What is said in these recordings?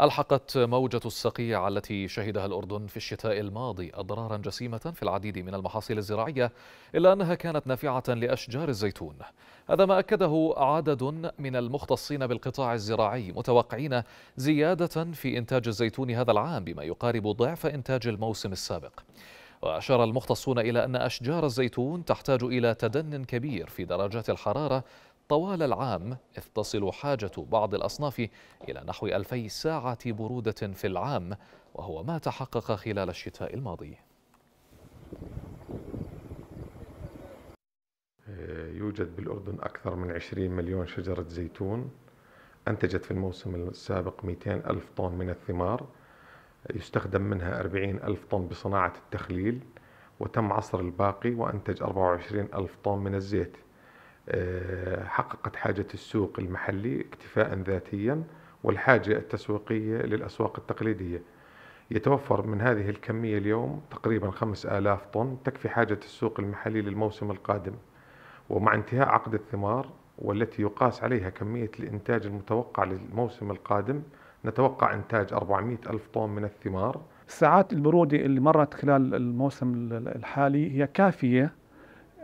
ألحقت موجة الصقيع التي شهدها الأردن في الشتاء الماضي أضرارا جسيمة في العديد من المحاصيل الزراعية إلا أنها كانت نافعة لأشجار الزيتون هذا ما أكده عدد من المختصين بالقطاع الزراعي متوقعين زيادة في إنتاج الزيتون هذا العام بما يقارب ضعف إنتاج الموسم السابق وأشار المختصون إلى أن أشجار الزيتون تحتاج إلى تدن كبير في درجات الحرارة طوال العام إذ تصل حاجة بعض الأصناف إلى نحو ألفي ساعة برودة في العام وهو ما تحقق خلال الشتاء الماضي آه، يوجد بالأردن أكثر من 20 مليون شجرة زيتون أنتجت في الموسم السابق 200 ألف طن من الثمار يستخدم منها 40 ألف طن بصناعة التخليل وتم عصر الباقي وأنتج 24 ألف طن من الزيت آه، حققت حاجة السوق المحلي اكتفاء ذاتيا والحاجة التسويقية للأسواق التقليدية يتوفر من هذه الكمية اليوم تقريبا 5000 طن تكفي حاجة السوق المحلي للموسم القادم ومع انتهاء عقد الثمار والتي يقاس عليها كمية الإنتاج المتوقع للموسم القادم نتوقع إنتاج 400 ألف طن من الثمار ساعات البرودة اللي مرت خلال الموسم الحالي هي كافية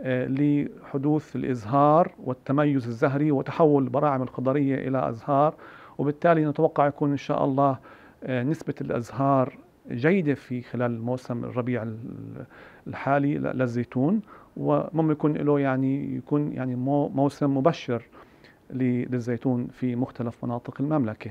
لحدوث الازهار والتميز الزهري وتحول البراعم الخضريه الى ازهار وبالتالي نتوقع يكون ان شاء الله آه، نسبه الازهار جيده في خلال موسم الربيع الحالي للزيتون وممكن يكون له يعني يكون يعني موسم مبشر للزيتون في مختلف مناطق المملكه